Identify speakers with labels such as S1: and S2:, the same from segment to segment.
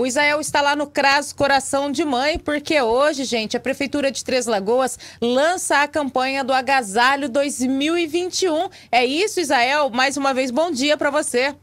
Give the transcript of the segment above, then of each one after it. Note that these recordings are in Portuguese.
S1: O Israel está lá no CRAS Coração de Mãe, porque hoje, gente, a Prefeitura de Três Lagoas lança a campanha do Agasalho 2021. É isso, Israel? Mais uma vez, bom dia para você.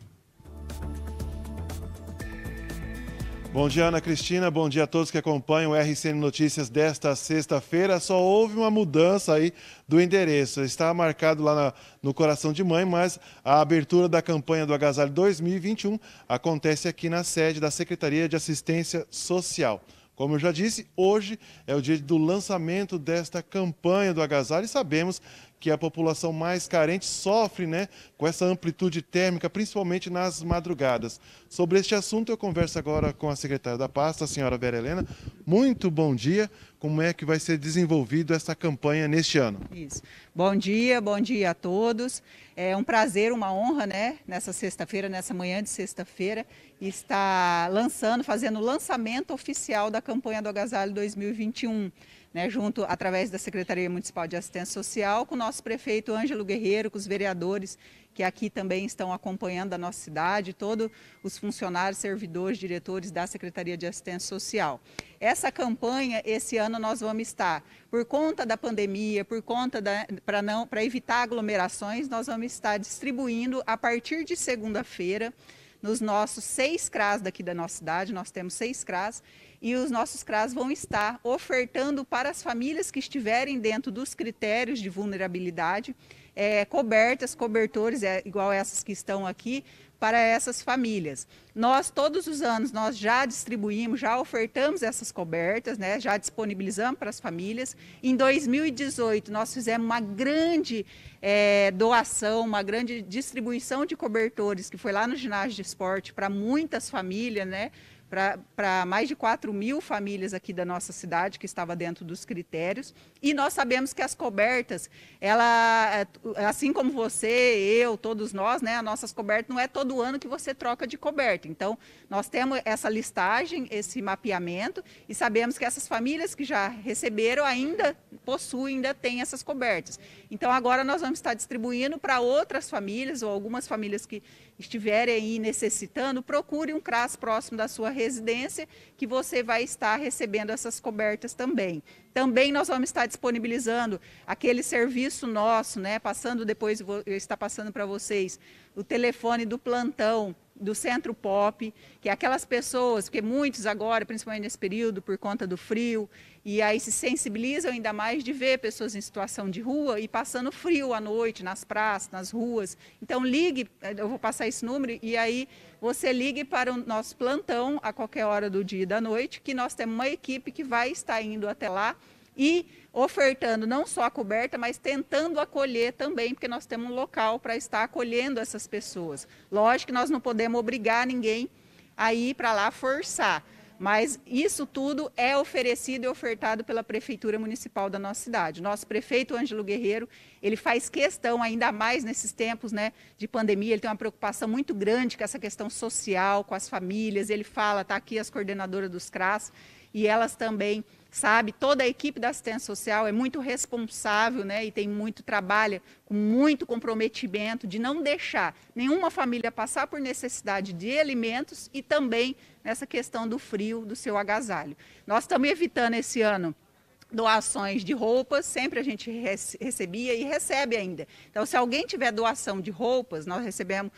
S2: Bom dia, Ana Cristina. Bom dia a todos que acompanham o RCN Notícias desta sexta-feira. Só houve uma mudança aí do endereço. Está marcado lá na, no Coração de Mãe, mas a abertura da campanha do Agasalho 2021 acontece aqui na sede da Secretaria de Assistência Social. Como eu já disse, hoje é o dia do lançamento desta campanha do agasalho e sabemos que a população mais carente sofre né, com essa amplitude térmica, principalmente nas madrugadas. Sobre este assunto, eu converso agora com a secretária da pasta, a senhora Vera Helena. Muito bom dia. Como é que vai ser desenvolvido essa campanha neste ano? Isso.
S1: Bom dia, bom dia a
S2: todos. É um
S1: prazer, uma honra, né, nessa sexta-feira, nessa manhã de sexta-feira, estar lançando, fazendo o lançamento oficial da campanha do Agasalho 2021 né, junto através da Secretaria Municipal de Assistência Social, com o nosso prefeito Ângelo Guerreiro, com os vereadores que aqui também estão acompanhando a nossa cidade, todos os funcionários, servidores, diretores da Secretaria de Assistência Social. Essa campanha, esse ano, nós vamos estar, por conta da pandemia, por conta da. para não para evitar aglomerações, nós vamos estar distribuindo a partir de segunda-feira. Nos nossos seis CRAS daqui da nossa cidade, nós temos seis CRAS, e os nossos CRAS vão estar ofertando para as famílias que estiverem dentro dos critérios de vulnerabilidade é, cobertas, cobertores, é, igual essas que estão aqui, para essas famílias. Nós, todos os anos, nós já distribuímos, já ofertamos essas cobertas, né, já disponibilizamos para as famílias. Em 2018, nós fizemos uma grande é, doação, uma grande distribuição de cobertores, que foi lá no ginásio de esporte, para muitas famílias, né? para mais de 4 mil famílias aqui da nossa cidade, que estava dentro dos critérios. E nós sabemos que as cobertas, ela, é, assim como você, eu, todos nós, né, as nossas cobertas, não é todo ano que você troca de coberta. Então, nós temos essa listagem, esse mapeamento, e sabemos que essas famílias que já receberam ainda possuem, ainda têm essas cobertas. Então, agora nós vamos estar distribuindo para outras famílias, ou algumas famílias que estiverem aí necessitando, procure um CRAS próximo da sua residência, que você vai estar recebendo essas cobertas também. Também nós vamos estar disponibilizando aquele serviço nosso, né? Passando depois, eu estar passando para vocês o telefone do plantão do centro pop, que é aquelas pessoas, porque muitos agora, principalmente nesse período, por conta do frio, e aí se sensibilizam ainda mais de ver pessoas em situação de rua e passando frio à noite, nas praças, nas ruas. Então, ligue, eh, eu vou passar esse número, e aí você ligue para o nosso plantão a qualquer hora do dia e da noite, que nós temos uma equipe que vai estar indo até lá e ofertando não só a coberta, mas tentando acolher também, porque nós temos um local para estar acolhendo essas pessoas. Lógico que nós não podemos obrigar ninguém a ir para lá forçar, mas isso tudo é oferecido e ofertado pela Prefeitura Municipal da nossa cidade. Nosso prefeito Ângelo Guerreiro, ele faz questão, ainda mais nesses tempos né, de pandemia, ele tem uma preocupação muito grande com essa questão social, com as famílias. Ele fala, está aqui as coordenadoras dos CRAS, e elas também, sabe, toda a equipe da assistência social é muito responsável, né, e tem muito trabalho, com muito comprometimento de não deixar nenhuma família passar por necessidade de alimentos e também nessa questão do frio, do seu agasalho. Nós estamos evitando esse ano doações de roupas, sempre a gente recebia e recebe ainda. Então, se alguém tiver doação de roupas, nós recebemos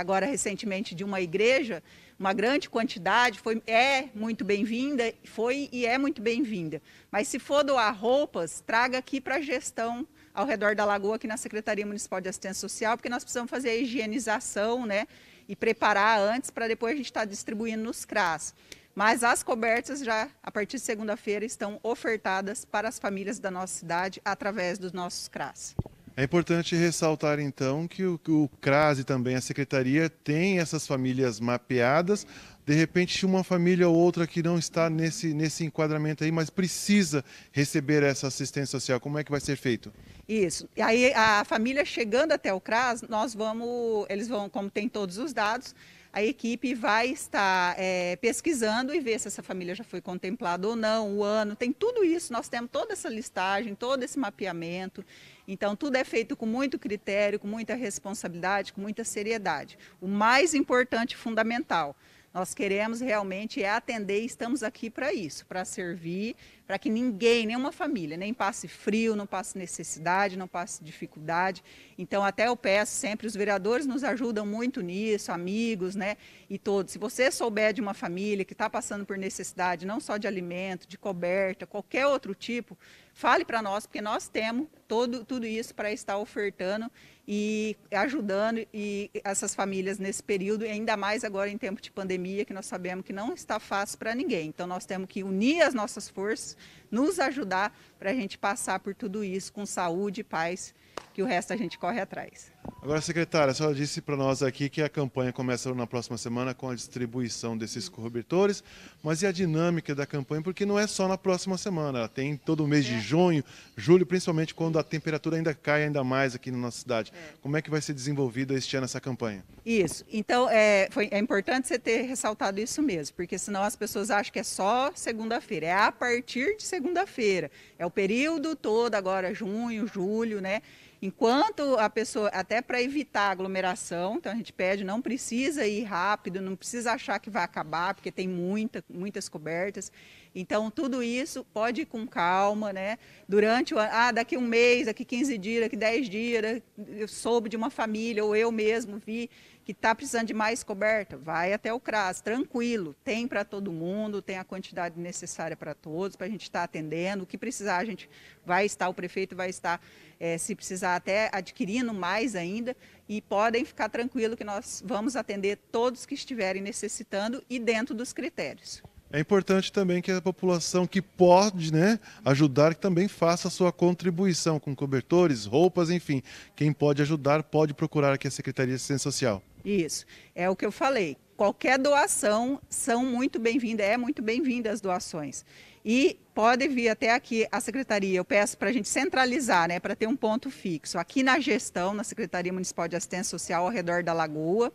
S1: agora recentemente de uma igreja, uma grande quantidade, foi, é muito bem-vinda, foi e é muito bem-vinda. Mas se for doar roupas, traga aqui para a gestão ao redor da lagoa, aqui na Secretaria Municipal de Assistência Social, porque nós precisamos fazer a higienização, né? E preparar antes para depois a gente estar tá distribuindo nos CRAS. Mas as cobertas já, a partir de segunda-feira, estão ofertadas para as famílias da nossa cidade através dos nossos CRAS.
S2: É importante ressaltar, então, que o, o CRAS e também a Secretaria tem essas famílias mapeadas. De repente, uma família ou outra que não está nesse, nesse enquadramento aí, mas precisa receber essa assistência social. Como é que vai ser feito?
S1: Isso. E aí, a família chegando até o CRAS, nós vamos, eles vão, como tem todos os dados, a equipe vai estar é, pesquisando e ver se essa família já foi contemplada ou não, o ano, tem tudo isso, nós temos toda essa listagem, todo esse mapeamento. Então, tudo é feito com muito critério, com muita responsabilidade, com muita seriedade. O mais importante e fundamental, nós queremos realmente é atender e estamos aqui para isso, para servir, para que ninguém, nenhuma família, nem passe frio, não passe necessidade, não passe dificuldade. Então, até eu peço sempre, os vereadores nos ajudam muito nisso, amigos, né? E todos. Se você souber de uma família que está passando por necessidade, não só de alimento, de coberta, qualquer outro tipo, fale para nós, porque nós temos todo, tudo isso para estar ofertando e ajudando e essas famílias nesse período, e ainda mais agora em tempo de pandemia, que nós sabemos que não está fácil para ninguém. Então, nós temos que unir as nossas forças, nos ajudar para a gente passar por tudo isso com saúde e paz, que o resto a gente corre atrás.
S2: Agora, secretária, a senhora disse para nós aqui que a campanha começa na próxima semana com a distribuição desses cobertores, mas e a dinâmica da campanha? Porque não é só na próxima semana, ela tem todo o mês é. de junho, julho, principalmente quando a temperatura ainda cai ainda mais aqui na nossa cidade. É. Como é que vai ser desenvolvida este ano essa campanha?
S1: Isso, então é, foi, é importante você ter ressaltado isso mesmo, porque senão as pessoas acham que é só segunda-feira, é a partir de segunda-feira, é o período todo agora, junho, julho, né? Enquanto a pessoa, até para evitar aglomeração, então a gente pede, não precisa ir rápido, não precisa achar que vai acabar, porque tem muita, muitas cobertas. Então, tudo isso pode ir com calma, né? Durante o ah, daqui um mês, daqui 15 dias, daqui 10 dias, eu soube de uma família, ou eu mesmo vi que está precisando de mais coberta, vai até o CRAS, tranquilo. Tem para todo mundo, tem a quantidade necessária para todos, para a gente estar tá atendendo. O que precisar, a gente vai estar, o prefeito vai estar, é, se precisar, até adquirindo mais ainda. E podem ficar tranquilo que nós vamos atender todos que estiverem necessitando e dentro dos critérios
S2: é importante também que a população que pode né, ajudar que também faça a sua contribuição com cobertores, roupas, enfim. Quem pode ajudar pode procurar aqui a Secretaria de Assistência Social.
S1: Isso, é o que eu falei. Qualquer doação são muito bem-vindas, é muito bem-vinda as doações. E pode vir até aqui a secretaria. Eu peço para a gente centralizar, né, para ter um ponto fixo. Aqui na gestão, na Secretaria Municipal de Assistência Social, ao redor da Lagoa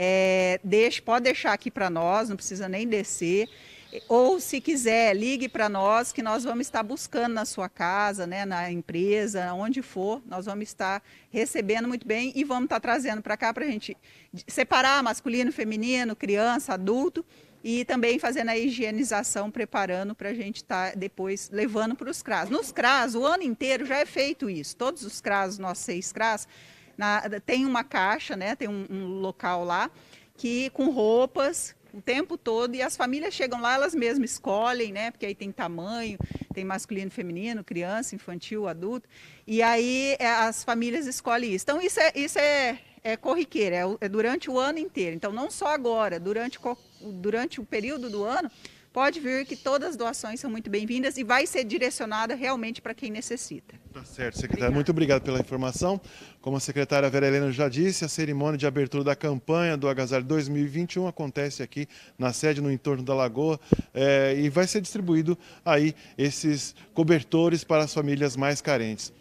S1: é, deixe, pode deixar aqui para nós, não precisa nem descer. Ou, se quiser, ligue para nós, que nós vamos estar buscando na sua casa, né, na empresa, onde for, nós vamos estar recebendo muito bem e vamos estar trazendo para cá para a gente separar masculino, feminino, criança, adulto e também fazendo a higienização, preparando para a gente estar tá depois levando para os CRAS. Nos CRAS, o ano inteiro já é feito isso. Todos os CRAS, nossos seis CRAS, na, tem uma caixa, né? Tem um, um local lá que com roupas, o tempo todo e as famílias chegam lá, elas mesmas escolhem, né? Porque aí tem tamanho, tem masculino, feminino, criança, infantil, adulto. E aí é, as famílias escolhem isso. Então isso é, isso é, é corriqueiro, é, é durante o ano inteiro. Então não só agora, durante, durante o período do ano, pode vir que todas as doações são muito bem-vindas e vai ser direcionada realmente para quem
S2: necessita. Tá certo, secretária. Muito obrigado pela informação. Como a secretária Vera Helena já disse, a cerimônia de abertura da campanha do Agasalho 2021 acontece aqui na sede, no entorno da Lagoa, é, e vai ser distribuído aí esses cobertores para as famílias mais carentes.